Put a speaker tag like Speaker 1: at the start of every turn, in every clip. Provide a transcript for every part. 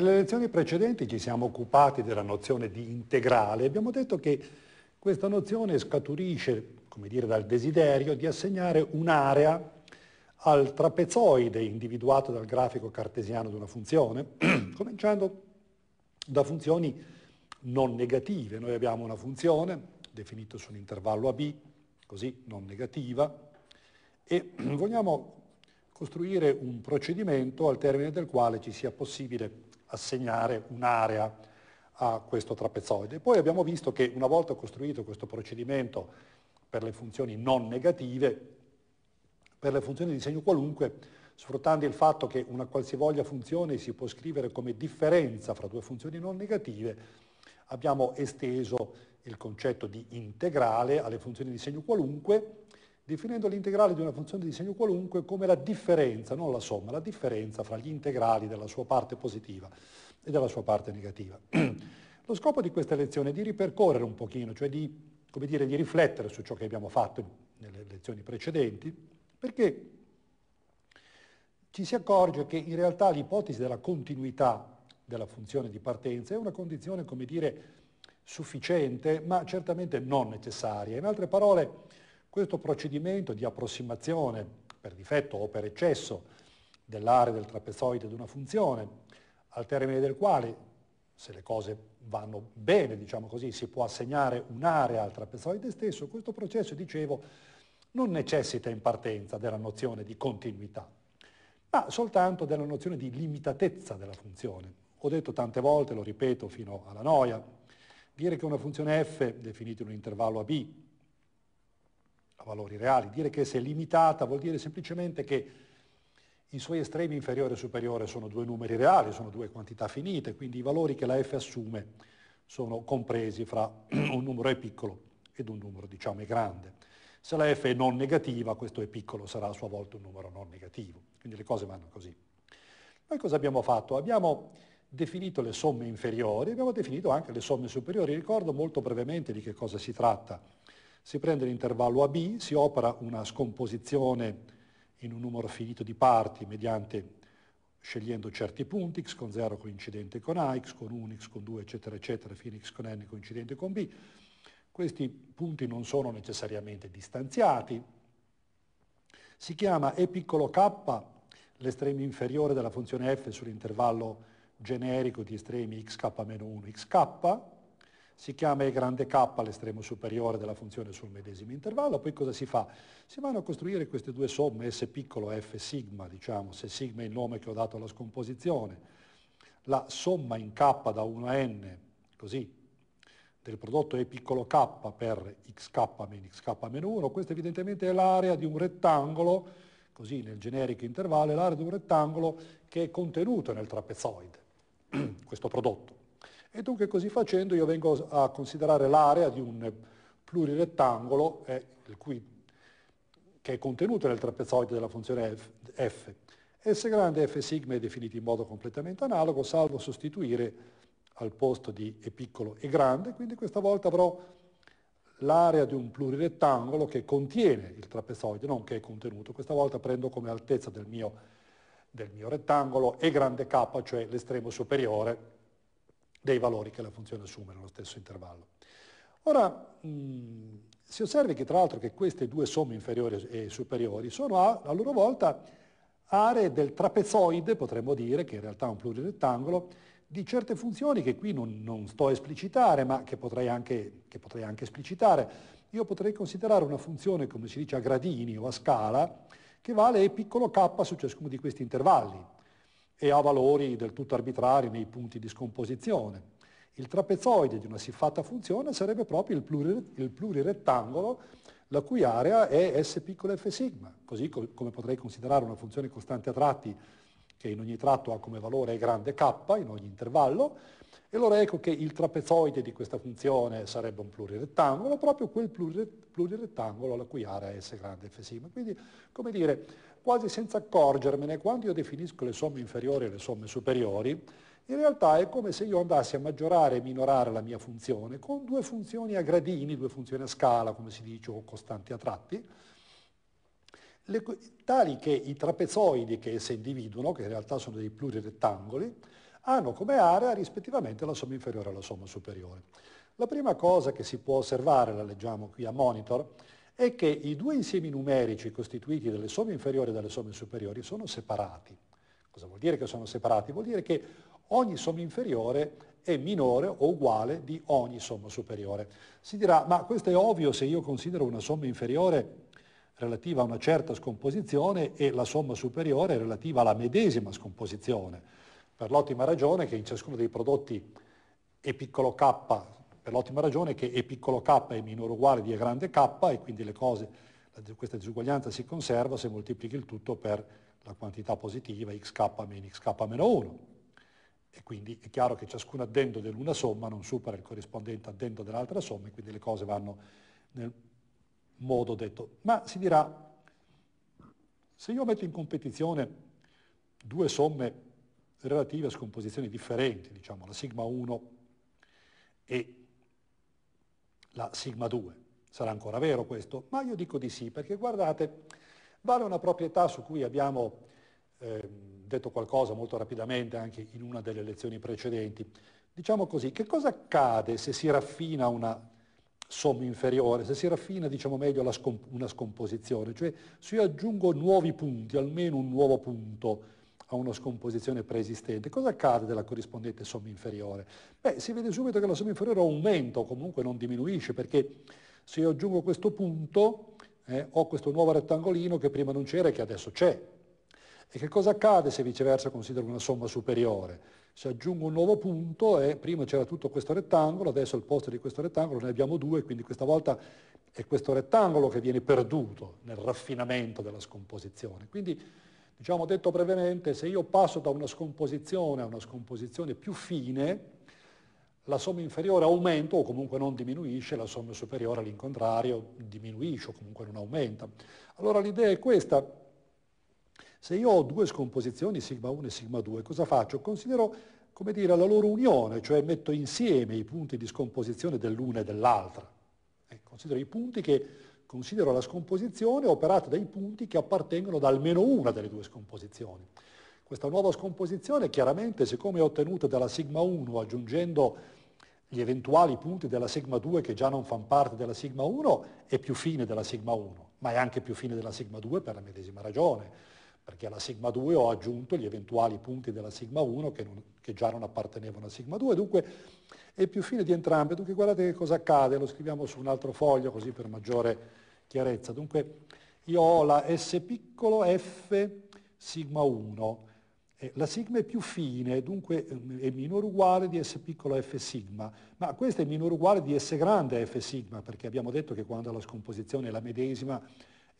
Speaker 1: Nelle lezioni precedenti ci siamo occupati della nozione di integrale abbiamo detto che questa nozione scaturisce, come dire, dal desiderio di assegnare un'area al trapezoide individuato dal grafico cartesiano di una funzione, cominciando da funzioni non negative. Noi abbiamo una funzione definita su un intervallo AB, così non negativa, e vogliamo costruire un procedimento al termine del quale ci sia possibile assegnare un'area a questo trapezoide. Poi abbiamo visto che una volta costruito questo procedimento per le funzioni non negative, per le funzioni di segno qualunque, sfruttando il fatto che una qualsivoglia funzione si può scrivere come differenza fra due funzioni non negative, abbiamo esteso il concetto di integrale alle funzioni di segno qualunque definendo l'integrale di una funzione di segno qualunque come la differenza, non la somma, la differenza fra gli integrali della sua parte positiva e della sua parte negativa. Lo scopo di questa lezione è di ripercorrere un pochino, cioè di, dire, di riflettere su ciò che abbiamo fatto nelle lezioni precedenti, perché ci si accorge che in realtà l'ipotesi della continuità della funzione di partenza è una condizione, come dire, sufficiente, ma certamente non necessaria. In altre parole, questo procedimento di approssimazione per difetto o per eccesso dell'area del trapezoide di una funzione, al termine del quale, se le cose vanno bene, diciamo così, si può assegnare un'area al trapezoide stesso, questo processo, dicevo, non necessita in partenza della nozione di continuità, ma soltanto della nozione di limitatezza della funzione. Ho detto tante volte, lo ripeto fino alla noia, dire che una funzione f, definita in un intervallo a b, a valori reali. Dire che se è limitata vuol dire semplicemente che i suoi estremi inferiore e superiore sono due numeri reali, sono due quantità finite, quindi i valori che la f assume sono compresi fra un numero è piccolo ed un numero diciamo è grande. Se la f è non negativa, questo è piccolo, sarà a sua volta un numero non negativo. Quindi le cose vanno così. Noi cosa abbiamo fatto? Abbiamo definito le somme inferiori, abbiamo definito anche le somme superiori. Ricordo molto brevemente di che cosa si tratta. Si prende l'intervallo AB, si opera una scomposizione in un numero finito di parti mediante scegliendo certi punti, x con 0 coincidente con A, x con 1, x con 2, eccetera, eccetera, fino a x con n coincidente con B. Questi punti non sono necessariamente distanziati. Si chiama E piccolo k l'estremo inferiore della funzione f sull'intervallo generico di estremi xk-1, xk, si chiama E grande K l'estremo superiore della funzione sul medesimo intervallo, poi cosa si fa? Si vanno a costruire queste due somme, S piccolo F sigma, diciamo, se sigma è il nome che ho dato alla scomposizione, la somma in K da 1 a N, così, del prodotto E piccolo K per xk meno xk meno 1, questa evidentemente è l'area di un rettangolo, così nel generico intervallo, è l'area di un rettangolo che è contenuto nel trapezoide, questo prodotto. E dunque così facendo io vengo a considerare l'area di un plurirettangolo eh, cui, che è contenuto nel trapezoide della funzione f, f. S grande f sigma è definito in modo completamente analogo, salvo sostituire al posto di E piccolo E grande, quindi questa volta avrò l'area di un plurirettangolo che contiene il trapezoide, non che è contenuto. Questa volta prendo come altezza del mio, del mio rettangolo E grande K, cioè l'estremo superiore dei valori che la funzione assume nello stesso intervallo. Ora, mh, si osservi che tra l'altro che queste due somme inferiori e superiori sono a, a loro volta aree del trapezoide, potremmo dire, che in realtà è un plurirettangolo, di certe funzioni che qui non, non sto a esplicitare, ma che potrei, anche, che potrei anche esplicitare. Io potrei considerare una funzione, come si dice, a gradini o a scala, che vale piccolo k su ciascuno di questi intervalli e ha valori del tutto arbitrari nei punti di scomposizione. Il trapezoide di una siffatta funzione sarebbe proprio il, pluri, il plurirettangolo la cui area è S piccolo f sigma, così co come potrei considerare una funzione costante a tratti che in ogni tratto ha come valore grande k in ogni intervallo, e allora ecco che il trapezoide di questa funzione sarebbe un plurirettangolo, proprio quel plurirettangolo la cui area è S grande F sigma. Quindi, come dire, quasi senza accorgermene, quando io definisco le somme inferiori e le somme superiori, in realtà è come se io andassi a maggiorare e minorare la mia funzione con due funzioni a gradini, due funzioni a scala, come si dice, o costanti a tratti, le, tali che i trapezoidi che esse individuano, che in realtà sono dei plurirettangoli, hanno come area rispettivamente la somma inferiore e la somma superiore. La prima cosa che si può osservare, la leggiamo qui a monitor, è che i due insiemi numerici costituiti dalle somme inferiori e dalle somme superiori sono separati. Cosa vuol dire che sono separati? Vuol dire che ogni somma inferiore è minore o uguale di ogni somma superiore. Si dirà, ma questo è ovvio se io considero una somma inferiore relativa a una certa scomposizione e la somma superiore relativa alla medesima scomposizione per l'ottima ragione che in ciascuno dei prodotti E piccolo K, per l'ottima ragione che E piccolo K è minore o uguale di E grande K e quindi le cose, questa disuguaglianza si conserva se moltiplichi il tutto per la quantità positiva xk meno xk meno 1. E quindi è chiaro che ciascun addendo dell'una somma non supera il corrispondente addendo dell'altra somma e quindi le cose vanno nel modo detto. Ma si dirà, se io metto in competizione due somme relative a scomposizioni differenti, diciamo la sigma 1 e la sigma 2. Sarà ancora vero questo? Ma io dico di sì, perché guardate, vale una proprietà su cui abbiamo eh, detto qualcosa molto rapidamente anche in una delle lezioni precedenti. Diciamo così, che cosa accade se si raffina una somma inferiore, se si raffina diciamo meglio scomp- una scomposizione? Cioè se io aggiungo nuovi punti, almeno un nuovo punto, a una scomposizione preesistente, cosa accade della corrispondente somma inferiore? Beh, si vede subito che la somma inferiore aumenta o comunque non diminuisce, perché se io aggiungo questo punto eh, ho questo nuovo rettangolino che prima non c'era e che adesso c'è. E che cosa accade se viceversa considero una somma superiore? Se aggiungo un nuovo punto, eh, prima c'era tutto questo rettangolo, adesso al posto di questo rettangolo ne abbiamo due, quindi questa volta è questo rettangolo che viene perduto nel raffinamento della scomposizione. Quindi Diciamo detto brevemente, se io passo da una scomposizione a una scomposizione più fine, la somma inferiore aumenta o comunque non diminuisce, la somma superiore all'incontrario diminuisce o comunque non aumenta. Allora l'idea è questa. Se io ho due scomposizioni, sigma 1 e sigma 2, cosa faccio? Considero, come dire, la loro unione, cioè metto insieme i punti di scomposizione dell'una e dell'altra. Eh, considero i punti che Considero la scomposizione operata dai punti che appartengono ad almeno una delle due scomposizioni. Questa nuova scomposizione chiaramente, siccome è ottenuta dalla sigma 1 aggiungendo gli eventuali punti della sigma 2 che già non fanno parte della sigma 1, è più fine della sigma 1, ma è anche più fine della sigma 2 per la medesima ragione perché alla sigma 2 ho aggiunto gli eventuali punti della sigma 1 che, non, che già non appartenevano a sigma 2, dunque è più fine di entrambe, dunque guardate che cosa accade, lo scriviamo su un altro foglio così per maggiore chiarezza, dunque io ho la S piccolo F sigma 1, la sigma è più fine, dunque ehm, è minore uguale di S piccolo F sigma, ma questa è minore uguale di S grande F sigma, perché abbiamo detto che quando la scomposizione è la medesima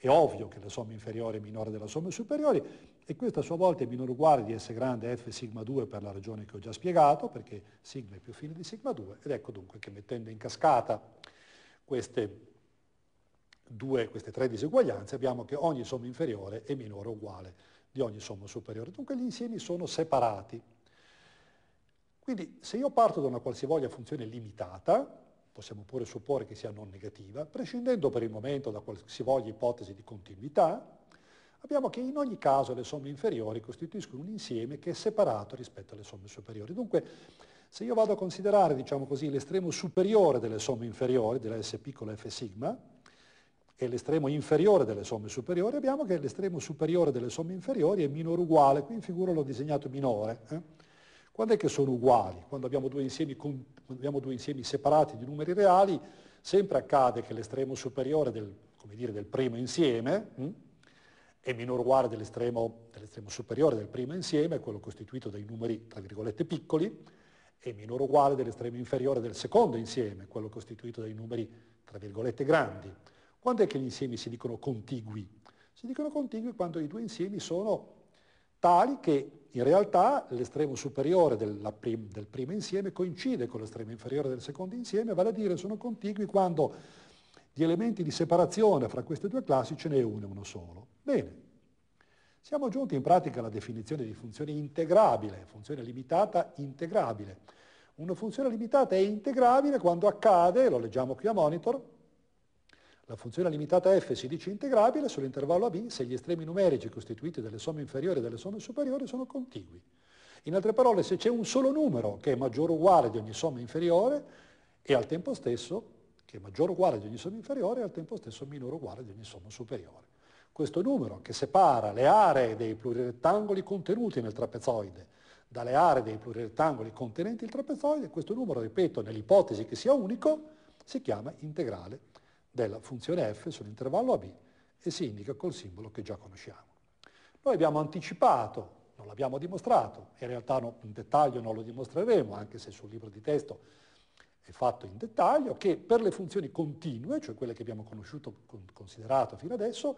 Speaker 1: è ovvio che la somma inferiore è minore della somma superiore e questa a sua volta è minore o uguale di S grande F sigma 2 per la ragione che ho già spiegato, perché sigma è più fine di sigma 2 ed ecco dunque che mettendo in cascata queste, due, queste tre diseguaglianze abbiamo che ogni somma inferiore è minore o uguale di ogni somma superiore. Dunque gli insiemi sono separati. Quindi se io parto da una qualsivoglia funzione limitata, possiamo pure supporre che sia non negativa, prescindendo per il momento da qualsivoglia ipotesi di continuità, abbiamo che in ogni caso le somme inferiori costituiscono un insieme che è separato rispetto alle somme superiori. Dunque, se io vado a considerare, diciamo l'estremo superiore delle somme inferiori, della S piccola F sigma, e l'estremo inferiore delle somme superiori, abbiamo che l'estremo superiore delle somme inferiori è minore uguale, qui in figura l'ho disegnato minore, eh? Quando è che sono uguali? Quando abbiamo due insiemi, con, abbiamo due insiemi separati di numeri reali, sempre accade che l'estremo superiore del, dire, del primo insieme mh, hm, è minore o uguale dell'estremo, dell'estremo superiore del primo insieme, quello costituito dai numeri, tra virgolette, piccoli, è minore o uguale dell'estremo inferiore del secondo insieme, quello costituito dai numeri, tra virgolette, grandi. Quando è che gli insiemi si dicono contigui? Si dicono contigui quando i due insiemi sono tali che in realtà l'estremo superiore prim, del primo insieme coincide con l'estremo inferiore del secondo insieme, vale a dire sono contigui quando di elementi di separazione fra queste due classi ce n'è uno e uno solo. Bene, siamo giunti in pratica alla definizione di funzione integrabile, funzione limitata integrabile. Una funzione limitata è integrabile quando accade, lo leggiamo qui a monitor, la funzione limitata f si dice integrabile sull'intervallo AB se gli estremi numerici costituiti dalle somme inferiori e dalle somme superiori sono contigui. In altre parole, se c'è un solo numero che è maggiore o uguale di ogni somma inferiore e al tempo stesso, che è maggiore o uguale di ogni somma inferiore e al tempo stesso minore o uguale di ogni somma superiore. Questo numero che separa le aree dei plurirettangoli contenuti nel trapezoide dalle aree dei plurirettangoli contenenti il trapezoide, questo numero, ripeto, nell'ipotesi che sia unico, si chiama integrale della funzione f sull'intervallo ab e si indica col simbolo che già conosciamo. Noi abbiamo anticipato, non l'abbiamo dimostrato, in realtà no, in dettaglio non lo dimostreremo, anche se sul libro di testo è fatto in dettaglio, che per le funzioni continue, cioè quelle che abbiamo conosciuto, considerato fino adesso,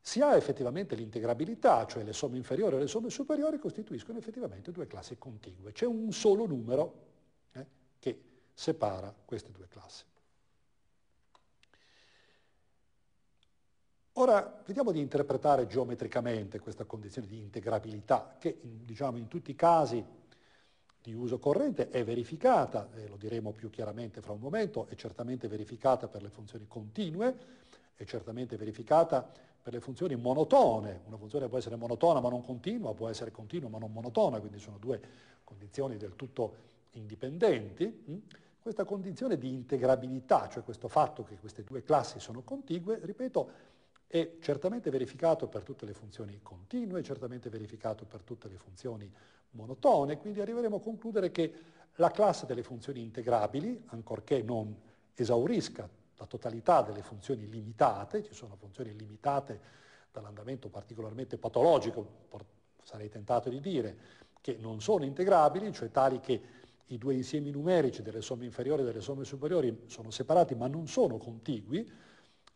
Speaker 1: si ha effettivamente l'integrabilità, cioè le somme inferiori e le somme superiori costituiscono effettivamente due classi contigue. C'è un solo numero eh, che separa queste due classi. Ora vediamo di interpretare geometricamente questa condizione di integrabilità che diciamo, in tutti i casi di uso corrente è verificata, e lo diremo più chiaramente fra un momento, è certamente verificata per le funzioni continue, è certamente verificata per le funzioni monotone, una funzione può essere monotona ma non continua, può essere continua ma non monotona, quindi sono due condizioni del tutto indipendenti, mm? questa condizione di integrabilità, cioè questo fatto che queste due classi sono contigue, ripeto, è certamente verificato per tutte le funzioni continue, certamente verificato per tutte le funzioni monotone, quindi arriveremo a concludere che la classe delle funzioni integrabili, ancorché non esaurisca la totalità delle funzioni limitate, ci sono funzioni limitate dall'andamento particolarmente patologico, sarei tentato di dire, che non sono integrabili, cioè tali che i due insiemi numerici delle somme inferiori e delle somme superiori sono separati ma non sono contigui,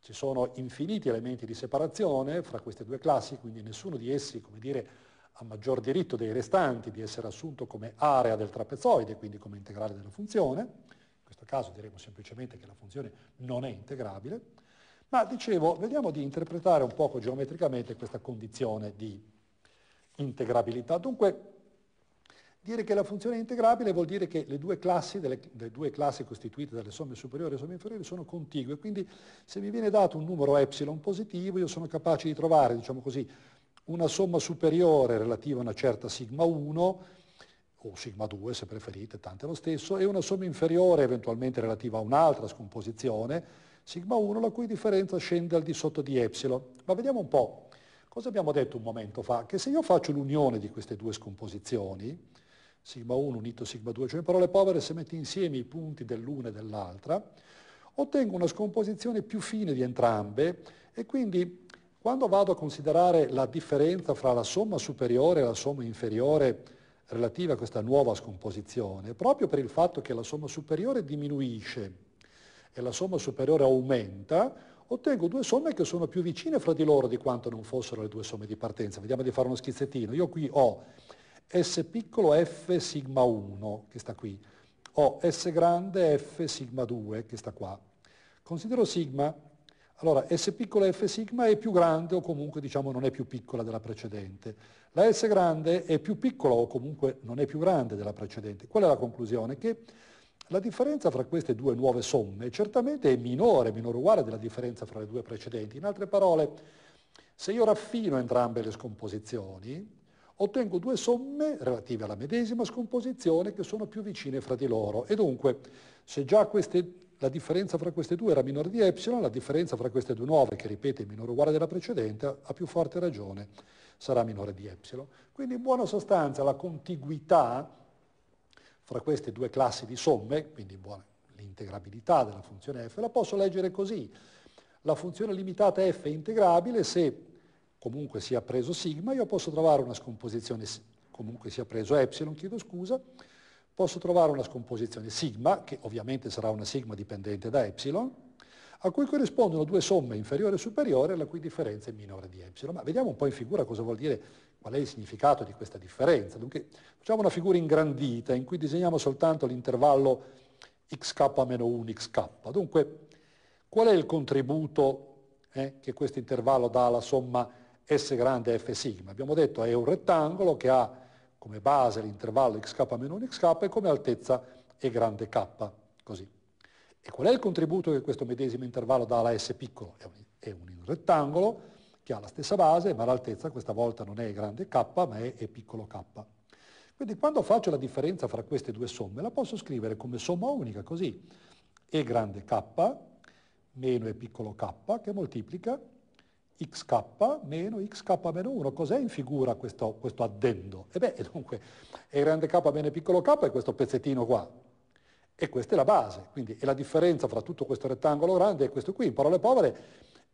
Speaker 1: ci sono infiniti elementi di separazione fra queste due classi, quindi nessuno di essi, come dire, ha maggior diritto dei restanti di essere assunto come area del trapezoide, quindi come integrale della funzione. In questo caso diremo semplicemente che la funzione non è integrabile. Ma dicevo, vediamo di interpretare un poco geometricamente questa condizione di integrabilità. Dunque, Dire che la funzione è integrabile vuol dire che le due classi, delle, le due classi costituite dalle somme superiori e somme inferiori sono contigue, quindi se mi viene dato un numero epsilon positivo io sono capace di trovare, diciamo così, una somma superiore relativa a una certa sigma 1 o sigma 2 se preferite, tanto è lo stesso, e una somma inferiore eventualmente relativa a un'altra scomposizione, sigma 1, la cui differenza scende al di sotto di epsilon. Ma vediamo un po', cosa abbiamo detto un momento fa? Che se io faccio l'unione di queste due scomposizioni, sigma 1 unito sigma 2, cioè in parole povere se metti insieme i punti dell'una e dell'altra, ottengo una scomposizione più fine di entrambe e quindi quando vado a considerare la differenza fra la somma superiore e la somma inferiore relativa a questa nuova scomposizione, proprio per il fatto che la somma superiore diminuisce e la somma superiore aumenta, ottengo due somme che sono più vicine fra di loro di quanto non fossero le due somme di partenza. Vediamo di fare uno schizzettino. Io qui ho S piccolo F sigma 1, che sta qui, o S grande F sigma 2, che sta qua. Considero sigma, allora S piccolo F sigma è più grande o comunque diciamo non è più piccola della precedente. La S grande è più piccola o comunque non è più grande della precedente. Qual è la conclusione? Che la differenza fra queste due nuove somme certamente è minore, minore uguale della differenza fra le due precedenti. In altre parole, se io raffino entrambe le scomposizioni, ottengo due somme relative alla medesima scomposizione che sono più vicine fra di loro. E dunque, se già queste, la differenza fra queste due era minore di epsilon, la differenza fra queste due nuove, che ripete è minore o uguale della precedente, a più forte ragione sarà minore di epsilon. Quindi in buona sostanza la contiguità fra queste due classi di somme, quindi buona, l'integrabilità della funzione f, la posso leggere così. La funzione limitata f è integrabile se comunque sia preso sigma, io posso trovare una scomposizione, comunque sia preso epsilon, chiedo scusa, posso trovare una scomposizione sigma, che ovviamente sarà una sigma dipendente da epsilon, a cui corrispondono due somme inferiore e superiore, la cui differenza è minore di epsilon. Ma vediamo un po' in figura cosa vuol dire, qual è il significato di questa differenza. Dunque, facciamo una figura ingrandita in cui disegniamo soltanto l'intervallo xk-1, xk. Dunque, qual è il contributo eh, che questo intervallo dà alla somma S grande F sigma. Abbiamo detto è un rettangolo che ha come base l'intervallo xk meno 1xk e come altezza E grande k, così. E qual è il contributo che questo medesimo intervallo dà alla S piccolo? È un, è un rettangolo che ha la stessa base, ma l'altezza questa volta non è grande k, ma è E piccolo k. Quindi quando faccio la differenza fra queste due somme, la posso scrivere come somma unica, così. E grande k meno E piccolo k, che moltiplica xk meno xk meno 1. Cos'è in figura questo, questo addendo? E beh, dunque, è grande k meno piccolo k è questo pezzettino qua. E questa è la base, quindi è la differenza fra tutto questo rettangolo grande e questo qui. In parole povere,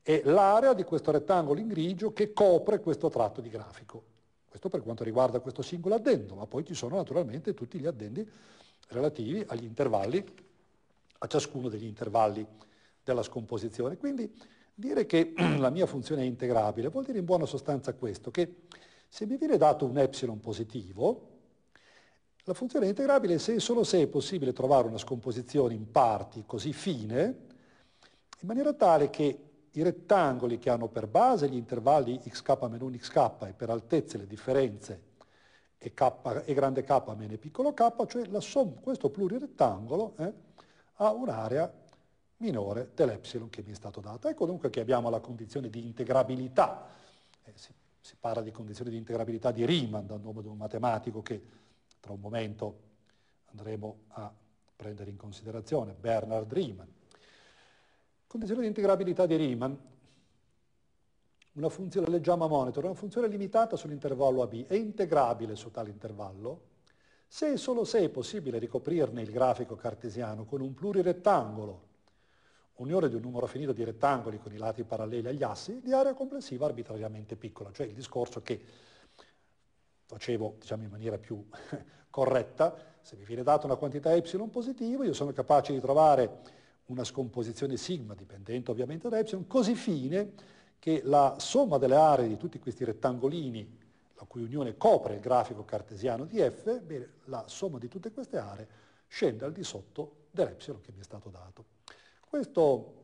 Speaker 1: è l'area di questo rettangolo in grigio che copre questo tratto di grafico. Questo per quanto riguarda questo singolo addendo, ma poi ci sono naturalmente tutti gli addendi relativi agli intervalli, a ciascuno degli intervalli della scomposizione. Quindi Dire che la mia funzione è integrabile vuol dire in buona sostanza questo, che se mi viene dato un epsilon positivo, la funzione è integrabile se, solo se è possibile trovare una scomposizione in parti così fine, in maniera tale che i rettangoli che hanno per base gli intervalli xk meno 1xk e per altezze le differenze e, k, e grande k meno piccolo k, cioè la somma, questo plurirettangolo, eh, ha un'area minore dell'epsilon che mi è stato dato. Ecco dunque che abbiamo la condizione di integrabilità, eh, si, si, parla di condizione di integrabilità di Riemann, dal nome di un matematico che tra un momento andremo a prendere in considerazione, Bernard Riemann. Condizione di integrabilità di Riemann, una funzione, leggiamo a monitor, una funzione limitata sull'intervallo AB, è integrabile su tale intervallo se e solo se è possibile ricoprirne il grafico cartesiano con un plurirettangolo unione di un numero finito di rettangoli con i lati paralleli agli assi di area complessiva arbitrariamente piccola, cioè il discorso che facevo diciamo, in maniera più corretta, se mi viene data una quantità y positiva, io sono capace di trovare una scomposizione sigma, dipendente ovviamente da y, così fine che la somma delle aree di tutti questi rettangolini, la cui unione copre il grafico cartesiano di f, bene, la somma di tutte queste aree scende al di sotto dell'epsilon che mi è stato dato questa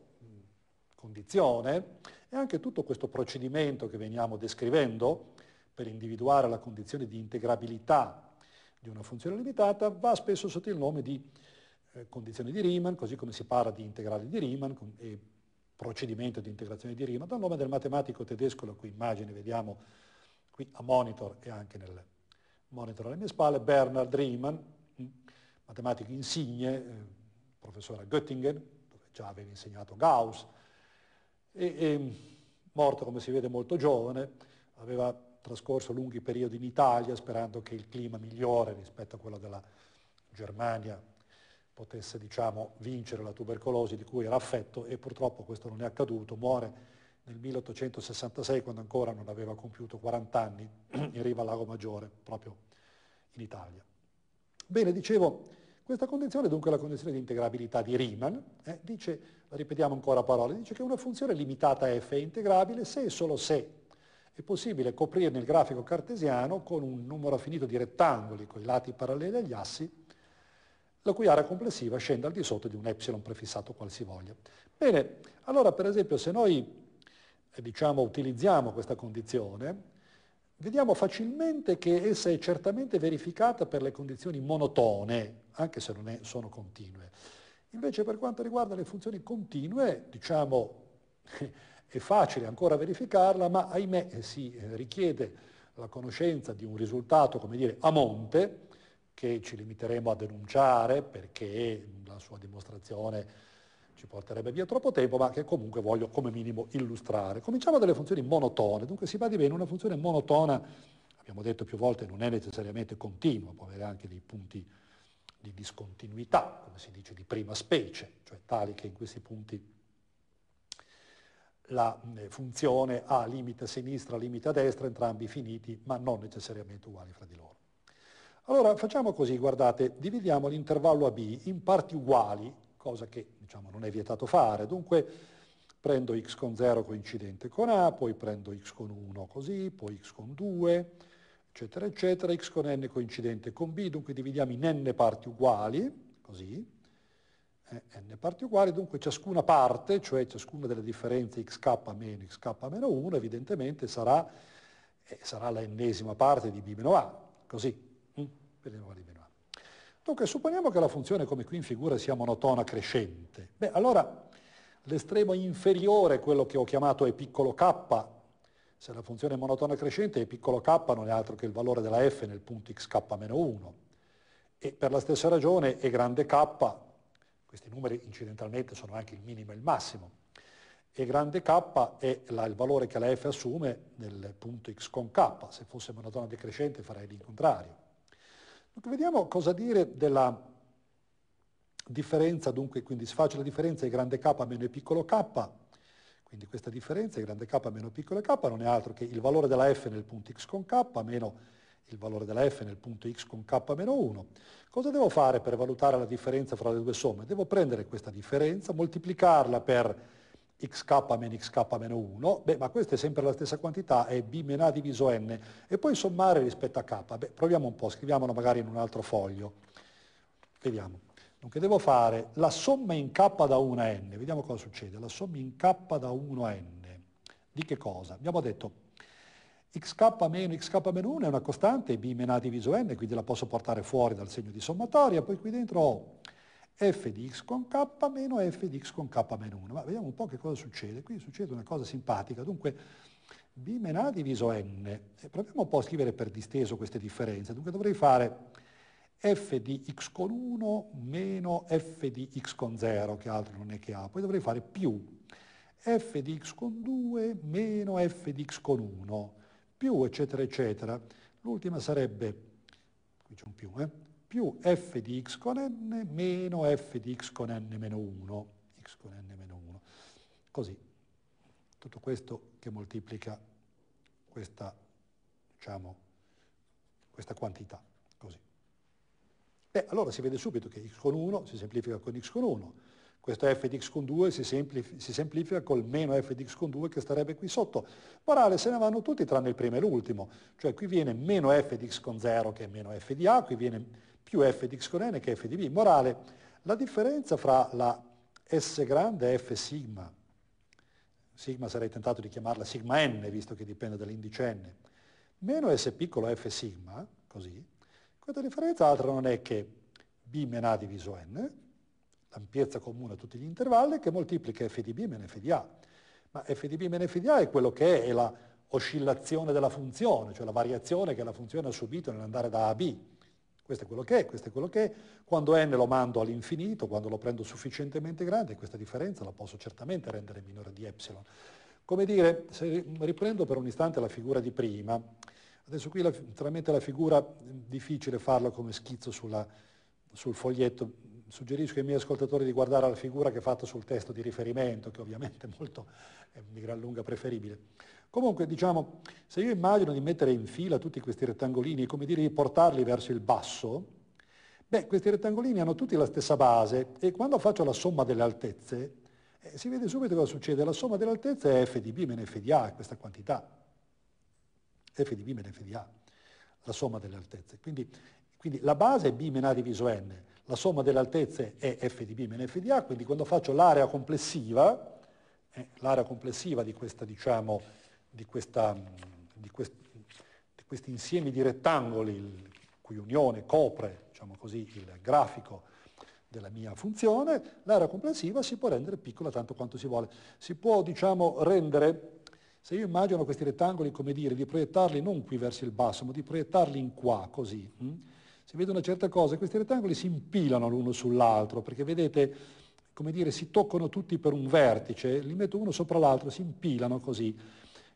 Speaker 1: condizione e anche tutto questo procedimento che veniamo descrivendo per individuare la condizione di integrabilità di una funzione limitata va spesso sotto il nome di eh, condizione di Riemann, così come si parla di integrale di Riemann e procedimento di integrazione di Riemann, dal nome del matematico tedesco la cui immagine vediamo qui a monitor e anche nel monitor alle mie spalle, Bernard Riemann, matematico insigne, eh, professore a Göttingen, già aveva insegnato Gauss, e, e, morto come si vede molto giovane, aveva trascorso lunghi periodi in Italia sperando che il clima migliore rispetto a quello della Germania potesse diciamo, vincere la tubercolosi di cui era affetto e purtroppo questo non è accaduto, muore nel 1866 quando ancora non aveva compiuto 40 anni in riva al Lago Maggiore, proprio in Italia. Bene, dicevo, questa condizione dunque la condizione di integrabilità di Riemann, eh, dice, la ripetiamo ancora a parole, dice che una funzione limitata a f è integrabile se e solo se è possibile coprirne il grafico cartesiano con un numero finito di rettangoli con i lati paralleli agli assi, la cui area complessiva scende al di sotto di un epsilon prefissato qualsivoglia. Bene, allora per esempio se noi eh, diciamo, utilizziamo questa condizione, vediamo facilmente che essa è certamente verificata per le condizioni monotone, anche se non è, sono continue. Invece per quanto riguarda le funzioni continue, diciamo, è facile ancora verificarla, ma ahimè si eh, richiede la conoscenza di un risultato, come dire, a monte, che ci limiteremo a denunciare perché la sua dimostrazione ci porterebbe via troppo tempo, ma che comunque voglio come minimo illustrare. Cominciamo dalle funzioni monotone, dunque si va di bene, una funzione monotona, abbiamo detto più volte, non è necessariamente continua, può avere anche dei punti di discontinuità, come si dice, di prima specie, cioè tali che in questi punti la eh, funzione ha limite a sinistra, limite a destra, entrambi finiti, ma non necessariamente uguali fra di loro. Allora facciamo così, guardate, dividiamo l'intervallo a b in parti uguali, cosa che diciamo, non è vietato fare, dunque prendo x con 0 coincidente con a, poi prendo x con 1 così, poi x con 2, eccetera, eccetera, x con n coincidente con b, dunque dividiamo in n parti uguali, così, eh, n parti uguali, dunque ciascuna parte, cioè ciascuna delle differenze xk meno xk meno 1, evidentemente sarà, eh, sarà la ennesima parte di b meno a, così, mm, vediamo di meno a. Dunque, supponiamo che la funzione come qui in figura sia monotona crescente. Beh, allora l'estremo inferiore, quello che ho chiamato è piccolo k, se la funzione è monotona crescente, piccolo k non è altro che il valore della f nel punto xk-1. E per la stessa ragione e grande k, questi numeri incidentalmente sono anche il minimo e il massimo, e grande k è la, il valore che la f assume nel punto x con k. Se fosse monotona decrescente farei l'incontrario. Dunque vediamo cosa dire della differenza, dunque quindi si faccia la differenza e grande k meno e piccolo k quindi questa differenza, è grande K meno piccola k, non è altro che il valore della f nel punto x con k meno il valore della f nel punto x con k meno 1. Cosa devo fare per valutare la differenza fra le due somme? Devo prendere questa differenza, moltiplicarla per xk meno xk meno 1, beh, ma questa è sempre la stessa quantità, è b meno a diviso n, e poi sommare rispetto a k. Beh, proviamo un po', scriviamolo magari in un altro foglio. Vediamo. Dunque devo fare la somma in k da 1 a n, vediamo cosa succede, la somma in k da 1 a n, di che cosa? Abbiamo detto xk meno xk meno 1 è una costante, b meno a diviso n, quindi la posso portare fuori dal segno di sommatoria, poi qui dentro ho f di x con k meno f di x con k meno 1. Ma vediamo un po' che cosa succede. Qui succede una cosa simpatica. Dunque, b meno a diviso n. Eh, proviamo un po' a scrivere per disteso queste differenze. Dunque dovrei fare f di x con 1 meno f di x con 0, che altro non è che a, poi dovrei fare più f di x con 2 meno f di x con 1, più eccetera eccetera. L'ultima sarebbe, qui c'è un più, eh? più f di x con n meno f di x con n meno 1, x con n meno 1. Così, tutto questo che moltiplica questa, diciamo, questa quantità, così. Beh, allora si vede subito che x con 1 si semplifica con x con 1, questo f di x con 2 si, semplifica, si semplifica col meno f di x con 2 che starebbe qui sotto. Morale, se ne vanno tutti tranne il primo e l'ultimo, cioè qui viene meno f di x con 0 che è meno f di a, qui viene più f di x con n che f di b. Morale, la differenza fra la S grande e F sigma, sigma sarei tentato di chiamarla sigma n, visto che dipende dall'indice n, meno S piccolo F sigma, così, questa differenza altra non è che b meno a diviso n, l'ampiezza comune a tutti gli intervalli, che moltiplica f di b meno f di a. Ma f di b meno f di a è quello che è, è la oscillazione della funzione, cioè la variazione che la funzione ha subito nell'andare da A a B. Questo è quello che è, questo è quello che è. Quando n lo mando all'infinito, quando lo prendo sufficientemente grande, questa differenza la posso certamente rendere minore di epsilon. Come dire, se riprendo per un istante la figura di prima, Adesso qui la, veramente la figura è difficile farla come schizzo sulla, sul foglietto, suggerisco ai miei ascoltatori di guardare la figura che è fatta sul testo di riferimento, che ovviamente è, molto, è di gran lunga preferibile. Comunque, diciamo, se io immagino di mettere in fila tutti questi rettangolini e come dire di portarli verso il basso, beh, questi rettangolini hanno tutti la stessa base e quando faccio la somma delle altezze, eh, si vede subito cosa succede. La somma delle altezze è f di b meno f di a, questa quantità f di b meno f di a, la somma delle altezze. Quindi, quindi la base è b meno a diviso n, la somma delle altezze è f di b meno f di a, quindi quando faccio l'area complessiva, eh, l'area complessiva di questa, diciamo, di, questa, di, quest, di questi insiemi di rettangoli, il, cui unione copre, diciamo così, il grafico della mia funzione, l'area complessiva si può rendere piccola tanto quanto si vuole. Si può, diciamo, rendere se io immagino questi rettangoli, come dire, di proiettarli non qui verso il basso, ma di proiettarli in qua, così, mh? Mm? si vede una certa cosa, questi rettangoli si impilano l'uno sull'altro, perché vedete, come dire, si toccano tutti per un vertice, li metto uno sopra l'altro, si impilano così.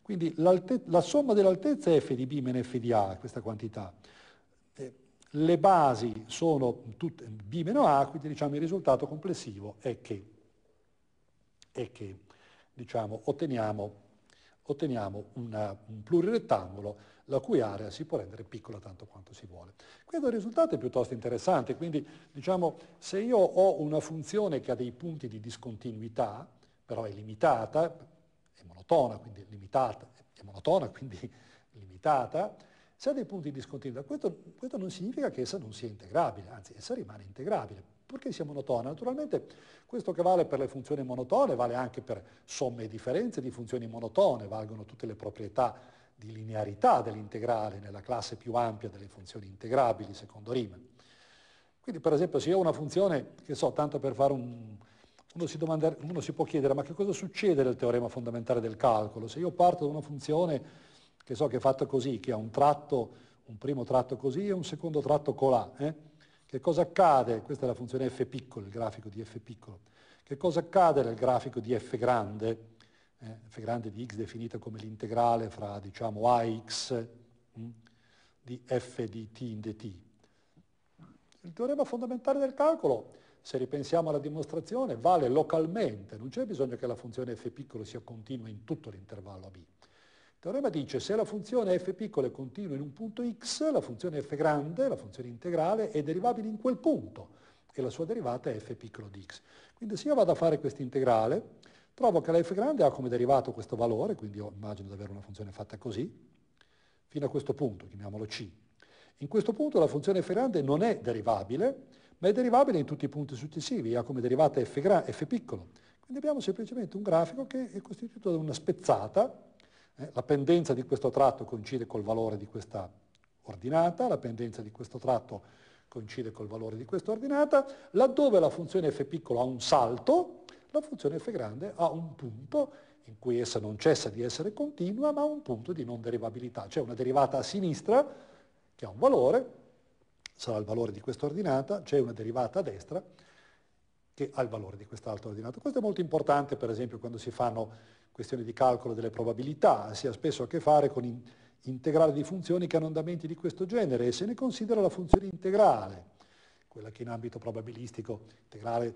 Speaker 1: Quindi la somma dell'altezza è f di b meno f di a, questa quantità. Eh, le basi sono tutte, b meno a, quindi diciamo il risultato complessivo è che, è che diciamo, otteniamo otteniamo una, un plurirettangolo la cui area si può rendere piccola tanto quanto si vuole. Questo risultato è piuttosto interessante, quindi diciamo se io ho una funzione che ha dei punti di discontinuità, però è limitata, è monotona, quindi è limitata, è monotona, quindi limitata, se ha dei punti di discontinuità, questo, questo non significa che essa non sia integrabile, anzi essa rimane integrabile, perché sia monotona? Naturalmente questo che vale per le funzioni monotone vale anche per somme e differenze di funzioni monotone, valgono tutte le proprietà di linearità dell'integrale nella classe più ampia delle funzioni integrabili secondo Riemann. Quindi per esempio se io ho una funzione, che so, tanto per fare un... Uno si, domanda, uno si può chiedere ma che cosa succede nel teorema fondamentale del calcolo? Se io parto da una funzione che so che è fatta così, che ha un tratto, un primo tratto così e un secondo tratto colà, eh? Che cosa accade? Questa è la funzione f piccolo, il grafico di f piccolo. Che cosa accade nel grafico di f grande? Eh, f grande di x definita come l'integrale fra, diciamo, ax mh, mm, di f di t in dt. Il teorema fondamentale del calcolo, se ripensiamo alla dimostrazione, vale localmente, non c'è bisogno che la funzione f piccolo sia continua in tutto l'intervallo a b. Il teorema dice se la funzione f piccola è continua in un punto x, la funzione f grande, la funzione integrale, è derivabile in quel punto e la sua derivata è f piccolo di x. Quindi se io vado a fare questa integrale, trovo che la f grande ha come derivato questo valore, quindi io immagino di avere una funzione fatta così, fino a questo punto, chiamiamolo c. In questo punto la funzione f grande non è derivabile, ma è derivabile in tutti i punti successivi, ha come derivata f, f piccolo. Quindi abbiamo semplicemente un grafico che è costituito da una spezzata, eh, la pendenza di questo tratto coincide col valore di questa ordinata, la pendenza di questo tratto coincide col valore di questa ordinata, laddove la funzione f piccolo ha un salto, la funzione f grande ha un punto in cui essa non cessa di essere continua, ma ha un punto di non derivabilità, cioè una derivata a sinistra che ha un valore, sarà il valore di questa ordinata, c'è una derivata a destra che ha il valore di quest'altra ordinata. Questo è molto importante per esempio quando si fanno questioni di calcolo delle probabilità, si ha spesso a che fare con in, integrali di funzioni che hanno andamenti di questo genere e se ne considera la funzione integrale, quella che in ambito probabilistico integrale,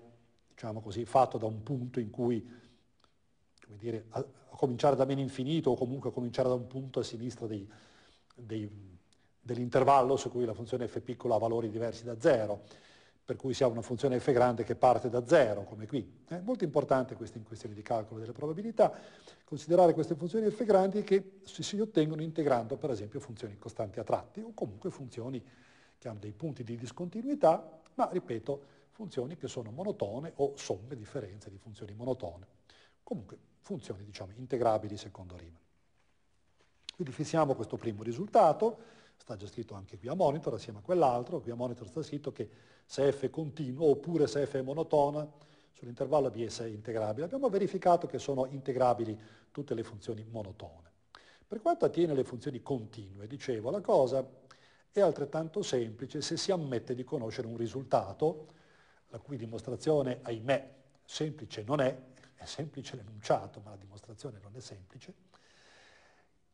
Speaker 1: diciamo così, fatto da un punto in cui, come dire, a, a cominciare da meno infinito o comunque a cominciare da un punto a sinistra dei, dei, dell'intervallo su cui la funzione f piccola ha valori diversi da zero per cui si ha una funzione f grande che parte da zero, come qui. È molto importante questo in questione di calcolo delle probabilità, considerare queste funzioni f grandi che si ottengono integrando per esempio funzioni costanti a tratti o comunque funzioni che hanno dei punti di discontinuità, ma ripeto, funzioni che sono monotone o somme differenze di funzioni monotone. Comunque funzioni diciamo integrabili secondo Riemann. Quindi fissiamo questo primo risultato, sta già scritto anche qui a monitor assieme a quell'altro, qui a monitor sta scritto che se f è continuo oppure se f è monotona sull'intervallo bs è integrabile. Abbiamo verificato che sono integrabili tutte le funzioni monotone. Per quanto attiene le funzioni continue, dicevo, la cosa è altrettanto semplice se si ammette di conoscere un risultato, la cui dimostrazione, ahimè, semplice non è, è semplice l'enunciato, ma la dimostrazione non è semplice,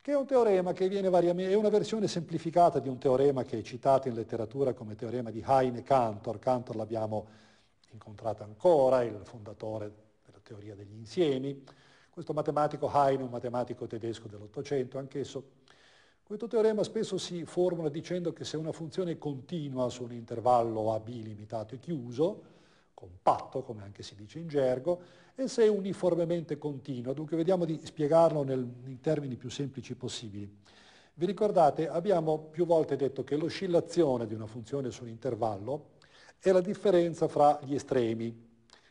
Speaker 1: che è un teorema che viene variamente, è una versione semplificata di un teorema che è citato in letteratura come teorema di Heine Cantor. Cantor l'abbiamo incontrato ancora, il fondatore della teoria degli insiemi. Questo matematico Heine, un matematico tedesco dell'Ottocento, anch'esso. Questo teorema spesso si formula dicendo che se una funzione continua su un intervallo a b limitato e chiuso, compatto, come anche si dice in gergo, e se uniformemente continuo. Dunque vediamo di spiegarlo nel, in termini più semplici possibili. Vi ricordate, abbiamo più volte detto che l'oscillazione di una funzione su un intervallo è la differenza fra gli estremi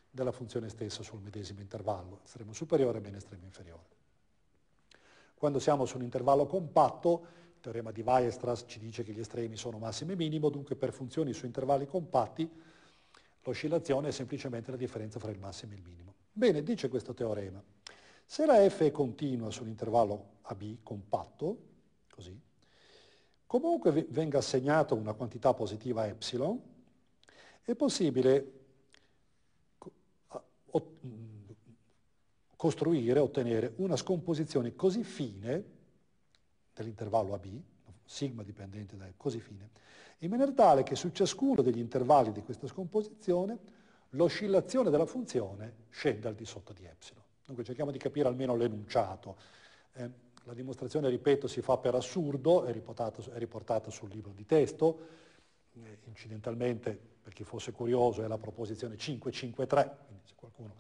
Speaker 1: della funzione stessa sul medesimo intervallo, estremo superiore meno estremo inferiore. Quando siamo su un intervallo compatto, il teorema di Weierstrass ci dice che gli estremi sono massimo e minimo, dunque per funzioni su intervalli compatti L'oscillazione è semplicemente la differenza fra il massimo e il minimo. Bene, dice questo teorema. Se la f è continua sull'intervallo AB compatto, così, comunque venga assegnata una quantità positiva ε, è possibile mm, costruire, ottenere una scomposizione così fine dell'intervallo AB, sigma dipendente da E, così fine, in maniera tale che su ciascuno degli intervalli di questa scomposizione l'oscillazione della funzione scenda al di sotto di epsilon. Dunque cerchiamo di capire almeno l'enunciato. Eh, la dimostrazione, ripeto, si fa per assurdo, è riportata, è riportata sul libro di testo, eh, incidentalmente, per chi fosse curioso, è la proposizione 553, quindi se qualcuno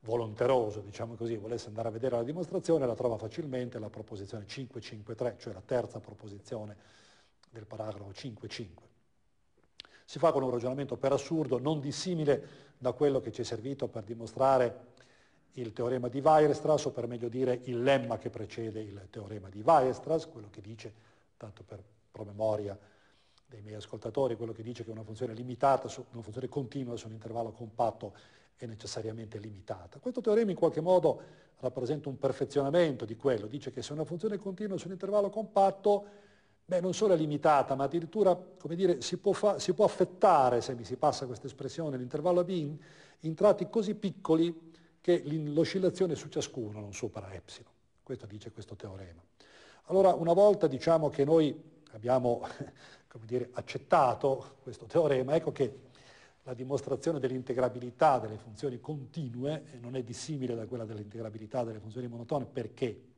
Speaker 1: volonteroso, diciamo così, volesse andare a vedere la dimostrazione, la trova facilmente, la proposizione 553, cioè la terza proposizione del paragrafo 5.5. Si fa con un ragionamento per assurdo non dissimile da quello che ci è servito per dimostrare il teorema di Weierstrass o per meglio dire il lemma che precede il teorema di Weierstrass, quello che dice, tanto per promemoria dei miei ascoltatori, quello che dice che una funzione limitata, una funzione continua su un intervallo compatto è necessariamente limitata. Questo teorema in qualche modo rappresenta un perfezionamento di quello, dice che se una funzione continua su un intervallo compatto beh, non solo è limitata, ma addirittura dire, si, può fa, si, può affettare, se mi si passa questa espressione, l'intervallo a B in, tratti così piccoli che l'oscillazione su ciascuno non supera epsilon. Questo dice questo teorema. Allora, una volta diciamo che noi abbiamo dire, accettato questo teorema, ecco che la dimostrazione dell'integrabilità delle funzioni continue non è dissimile da quella dell'integrabilità delle funzioni monotone, perché?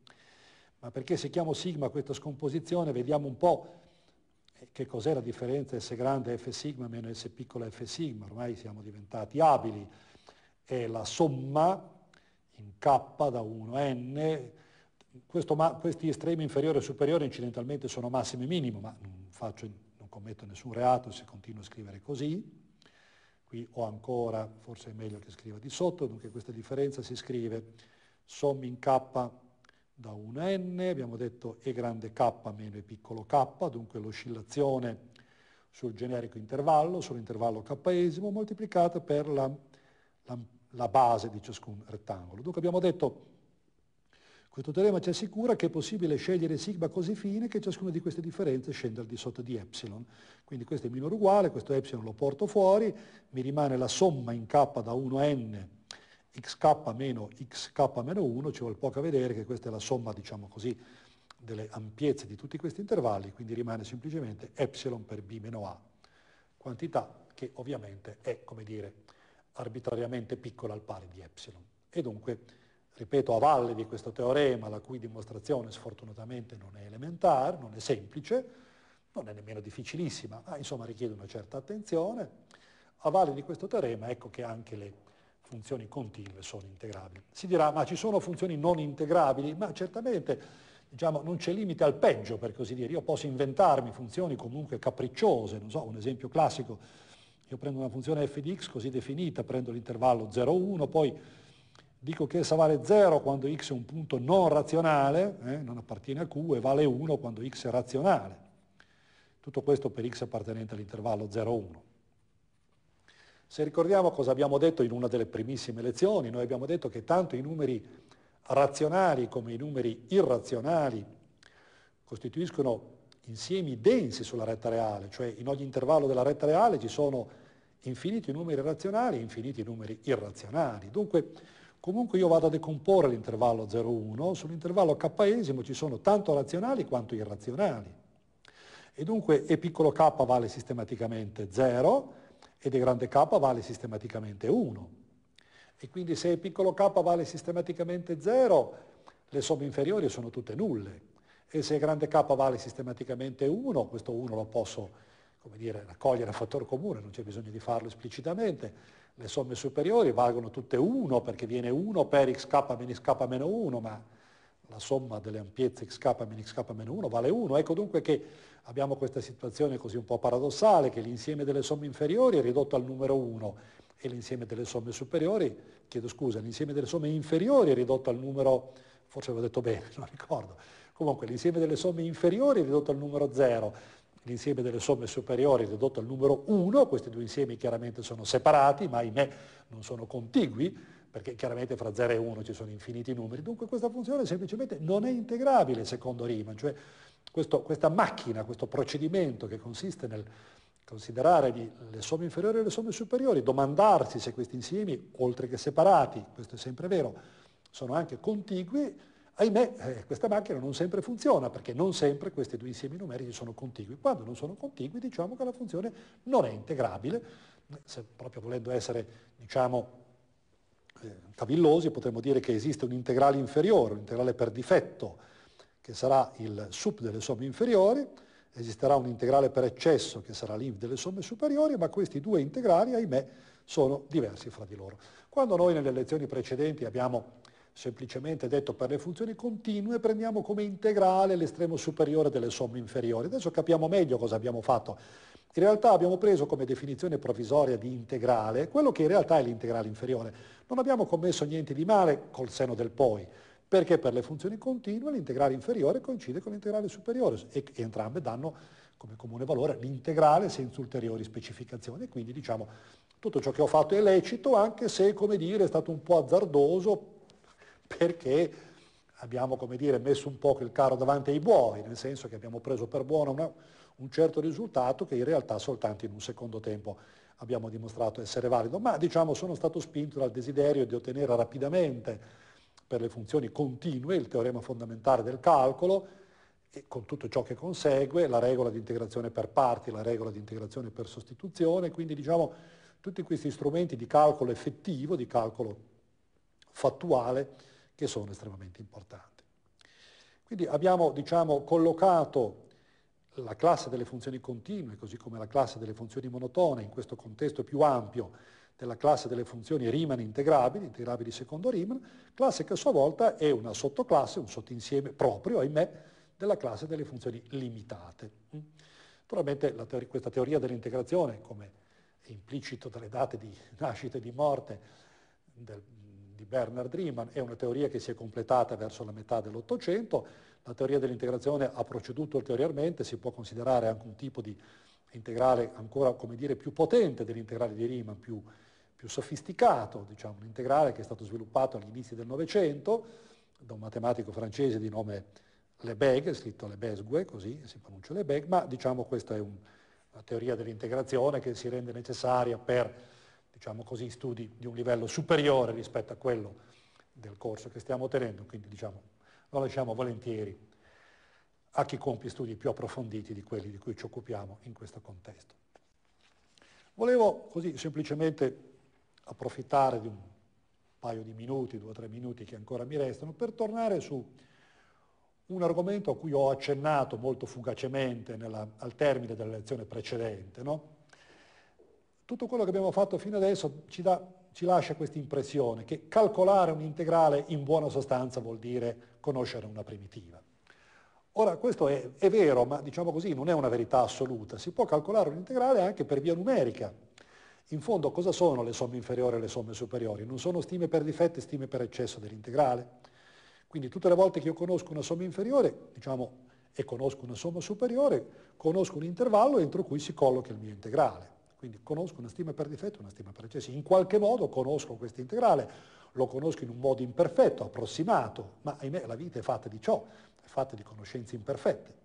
Speaker 1: ma perché se chiamo sigma questa scomposizione vediamo un po' che cos'è la differenza S grande F sigma meno S piccola F sigma, ormai siamo diventati abili, è la somma in K da 1 a n, ma, questi estremi inferiore e superiore incidentalmente sono massimo e minimo, ma non, faccio, non commetto nessun reato se continuo a scrivere così, qui ho ancora, forse è meglio che scriva di sotto, dunque questa differenza si scrive somma in K da 1n, a abbiamo detto E grande k meno E piccolo k, dunque l'oscillazione sul generico intervallo, sull'intervallo k'esimo, moltiplicata per la, la, la base di ciascun rettangolo. Dunque abbiamo detto questo teorema ci assicura che è possibile scegliere sigma così fine che ciascuna di queste differenze scenda al di sotto di epsilon. Quindi questo è minore uguale, questo epsilon lo porto fuori, mi rimane la somma in k da 1n a xk meno xk meno 1, ci vuole poco a vedere che questa è la somma, diciamo così, delle ampiezze di tutti questi intervalli, quindi rimane semplicemente epsilon per b meno a, quantità che ovviamente è, come dire, arbitrariamente piccola al pari di epsilon. E dunque, ripeto, a valle di questo teorema, la cui dimostrazione sfortunatamente non è elementare, non è semplice, non è nemmeno difficilissima, ma insomma richiede una certa attenzione, a valle di questo teorema ecco che anche le funzioni continue sono integrabili. Si dirà ma ci sono funzioni non integrabili, ma certamente diciamo, non c'è limite al peggio, per così dire. Io posso inventarmi funzioni comunque capricciose, non so, un esempio classico, io prendo una funzione f di x così definita, prendo l'intervallo 0, 1, poi dico che essa vale 0 quando x è un punto non razionale, eh, non appartiene a q, e vale 1 quando x è razionale. Tutto questo per x appartenente all'intervallo 0, 1. Se ricordiamo cosa abbiamo detto in una delle primissime lezioni, noi abbiamo detto che tanto i numeri razionali come i numeri irrazionali costituiscono insiemi densi sulla retta reale, cioè in ogni intervallo della retta reale ci sono infiniti numeri razionali e infiniti numeri irrazionali. Dunque, comunque io vado a decomporre l'intervallo 0,1, sull'intervallo k ci sono tanto razionali quanto irrazionali. E dunque e piccolo k vale sistematicamente 0, e di grande K vale sistematicamente 1. E quindi se piccolo k vale sistematicamente 0, le somme inferiori sono tutte nulle. E se grande K vale sistematicamente 1, questo 1 lo posso dire, raccogliere a fattore comune, non c'è bisogno di farlo esplicitamente, le somme superiori valgono tutte 1 perché viene 1 per xk meno xk 1, ma la somma delle ampiezze xk meno xk 1 vale 1. Ecco dunque che Abbiamo questa situazione così un po' paradossale che l'insieme delle somme inferiori è ridotto al numero 1 e l'insieme delle somme superiori, chiedo scusa, l'insieme delle somme inferiori è ridotto al numero, forse avevo detto bene, non ricordo, comunque l'insieme delle somme inferiori è ridotto al numero 0, l'insieme delle somme superiori è ridotto al numero 1, questi due insiemi chiaramente sono separati, ma ahimè non sono contigui, perché chiaramente fra 0 e 1 ci sono infiniti numeri, dunque questa funzione semplicemente non è integrabile secondo Riemann, cioè questo, questa macchina, questo procedimento che consiste nel considerare le somme inferiori e le somme superiori, domandarsi se questi insiemi, oltre che separati, questo è sempre vero, sono anche contigui, ahimè eh, questa macchina non sempre funziona perché non sempre questi due insiemi numerici sono contigui. Quando non sono contigui diciamo che la funzione non è integrabile, se proprio volendo essere diciamo eh, cavillosi potremmo dire che esiste un integrale inferiore, un integrale per difetto che sarà il sup delle somme inferiori, esisterà un integrale per eccesso che sarà l'inf delle somme superiori, ma questi due integrali, ahimè, sono diversi fra di loro. Quando noi nelle lezioni precedenti abbiamo semplicemente detto per le funzioni continue prendiamo come integrale l'estremo superiore delle somme inferiori. Adesso capiamo meglio cosa abbiamo fatto. In realtà abbiamo preso come definizione provvisoria di integrale quello che in realtà è l'integrale inferiore. Non abbiamo commesso niente di male col seno del poi perché per le funzioni continue l'integrale inferiore coincide con l'integrale superiore e, entrambe danno come comune valore l'integrale senza ulteriori specificazioni, quindi diciamo tutto ciò che ho fatto è lecito anche se come dire è stato un po' azzardoso perché abbiamo come dire, messo un po' il carro davanti ai buoi, nel senso che abbiamo preso per buono una, un certo risultato che in realtà soltanto in un secondo tempo abbiamo dimostrato essere valido, ma diciamo sono stato spinto dal desiderio di ottenere rapidamente per le funzioni continue, il teorema fondamentale del calcolo, e con tutto ciò che consegue, la regola di integrazione per parti, la regola di integrazione per sostituzione, quindi diciamo tutti questi strumenti di calcolo effettivo, di calcolo fattuale, che sono estremamente importanti. Quindi abbiamo diciamo, collocato la classe delle funzioni continue, così come la classe delle funzioni monotone, in questo contesto più ampio della classe delle funzioni Riemann integrabili, integrabili secondo Riemann, classe che a sua volta è una sottoclasse, un sottinsieme proprio, ahimè, della classe delle funzioni limitate. Mm. Naturalmente teoria, questa teoria dell'integrazione, come è implicito dalle date di nascita e di morte del, di Bernard Riemann, è una teoria che si è completata verso la metà dell'Ottocento, la teoria dell'integrazione ha proceduto ulteriormente, si può considerare anche un tipo di integrale ancora, come dire, più potente dell'integrale di Riemann, più, più sofisticato, diciamo, un integrale che è stato sviluppato agli inizi del Novecento da un matematico francese di nome Lebesgue, scritto Lebesgue, così si pronuncia Lebesgue, ma diciamo questa è un, una teoria dell'integrazione che si rende necessaria per diciamo così, studi di un livello superiore rispetto a quello del corso che stiamo tenendo, quindi diciamo, lo lasciamo volentieri a chi compie studi più approfonditi di quelli di cui ci occupiamo in questo contesto. Volevo così semplicemente approfittare di un paio di minuti, due o tre minuti che ancora mi restano, per tornare su un argomento a cui ho accennato molto fugacemente nella, al termine della lezione precedente. No? Tutto quello che abbiamo fatto fino adesso ci, da, ci lascia questa impressione che calcolare un integrale in buona sostanza vuol dire conoscere una primitiva. Ora, questo è, è vero, ma diciamo così, non è una verità assoluta. Si può calcolare un integrale anche per via numerica, in fondo cosa sono le somme inferiori e le somme superiori? Non sono stime per difetto e stime per eccesso dell'integrale. Quindi tutte le volte che io conosco una somma inferiore, diciamo, e conosco una somma superiore, conosco un intervallo entro cui si colloca il mio integrale. Quindi conosco una stima per difetto e una stima per eccesso. In qualche modo conosco questo integrale, lo conosco in un modo imperfetto, approssimato, ma ahimè la vita è fatta di ciò, è fatta di conoscenze imperfette.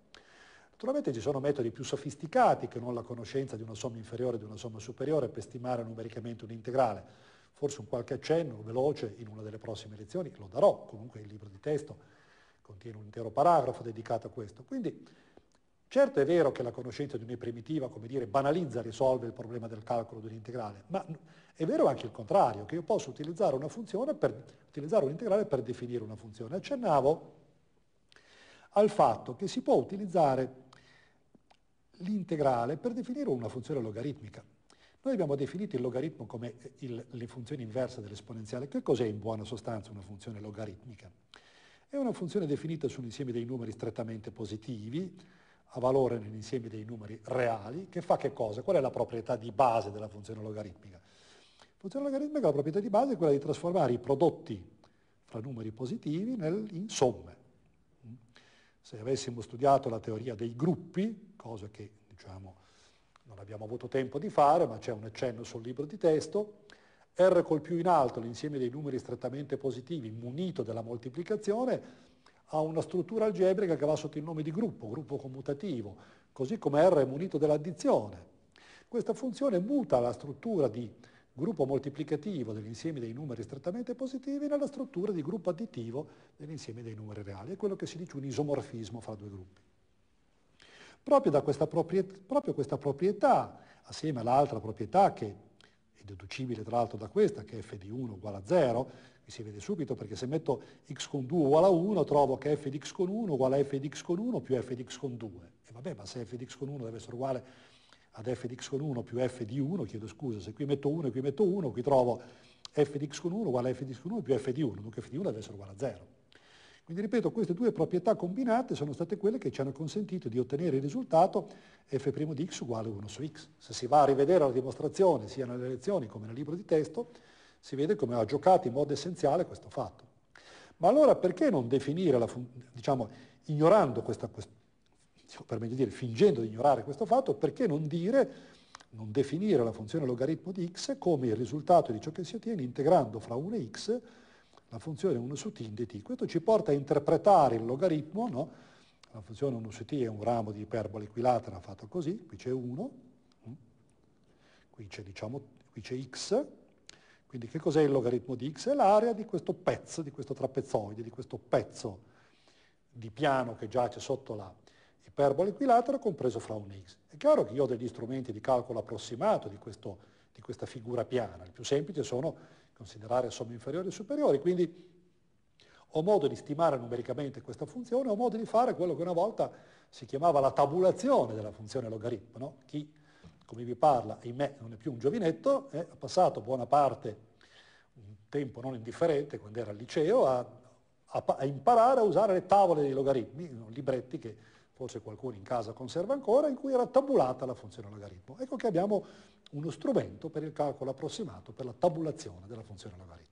Speaker 1: Naturalmente ci sono metodi più sofisticati che non la conoscenza di una somma inferiore e di una somma superiore per stimare numericamente un integrale. Forse un qualche accenno veloce in una delle prossime lezioni lo darò, comunque il libro di testo contiene un intero paragrafo dedicato a questo. Quindi certo è vero che la conoscenza di un'e primitiva, come dire, banalizza, risolve il problema del calcolo di un integrale, ma è vero anche il contrario, che io posso utilizzare una funzione per utilizzare un integrale per definire una funzione. Accennavo al fatto che si può utilizzare l'integrale per definire una funzione logaritmica. Noi abbiamo definito il logaritmo come eh, il, le funzioni inverse dell'esponenziale. Che cos'è in buona sostanza una funzione logaritmica? È una funzione definita su un insieme dei numeri strettamente positivi, a valore nell'insieme dei numeri reali, che fa che cosa? Qual è la proprietà di base della funzione logaritmica? La funzione logaritmica, la proprietà di base è quella di trasformare i prodotti fra numeri positivi nel, in somme. Se avessimo studiato la teoria dei gruppi, cosa che diciamo, non abbiamo avuto tempo di fare, ma c'è un accenno sul libro di testo, R col più in alto, l'insieme dei numeri strettamente positivi munito della moltiplicazione, ha una struttura algebrica che va sotto il nome di gruppo, gruppo commutativo, così come R è munito dell'addizione. Questa funzione muta la struttura di gruppo moltiplicativo dell'insieme dei numeri strettamente positivi nella struttura di gruppo additivo dell'insieme dei numeri reali. È quello che si dice un isomorfismo fra due gruppi. Proprio questa, proprietà, proprio questa proprietà, assieme all'altra proprietà che è deducibile tra l'altro da questa, che è f di 1 uguale a 0, qui si vede subito perché se metto x con 2 uguale a 1 trovo che f di x con 1 uguale a f di x con 1 più f di x con 2. E vabbè, ma se f di x con 1 deve essere uguale ad f di x con 1 più f di 1, chiedo scusa, se qui metto 1 e qui metto 1, qui trovo f di x con 1 uguale a f di x con 1 più f di 1, dunque f di 1 deve essere uguale a 0. Quindi ripeto, queste due proprietà combinate sono state quelle che ci hanno consentito di ottenere il risultato f' di x uguale a 1 su x. Se si va a rivedere la dimostrazione, sia nelle lezioni come nel libro di testo, si vede come ha giocato in modo essenziale questo fatto. Ma allora perché non definire, la, diciamo, ignorando questa, per meglio dire, fingendo di ignorare questo fatto, perché non dire non definire la funzione logaritmo di x come il risultato di ciò che si ottiene integrando fra 1 e x la funzione 1 su t in dt. Questo ci porta a interpretare il logaritmo, no? la funzione 1 su t è un ramo di iperbola equilatera fatto così, qui c'è 1, mm, qui c'è, diciamo, qui c'è x, quindi che cos'è il logaritmo di x? È l'area di questo pezzo, di questo trapezoide, di questo pezzo di piano che giace sotto la iperbole equilatero compreso fra un x. È chiaro che io ho degli strumenti di calcolo approssimato di, questo, di questa figura piana, il più semplice sono considerare somme inferiori e superiori, quindi ho modo di stimare numericamente questa funzione, ho modo di fare quello che una volta si chiamava la tabulazione della funzione logaritmo. No? Chi, come vi parla, ahimè, non è più un giovinetto, eh, ha passato buona parte, un tempo non indifferente, quando era al liceo, a, a, a imparare a usare le tavole dei logaritmi, libretti che forse qualcuno in casa conserva ancora, in cui era tabulata la funzione logaritmo. Ecco che abbiamo uno strumento per il calcolo approssimato, per la tabulazione della funzione logaritmo.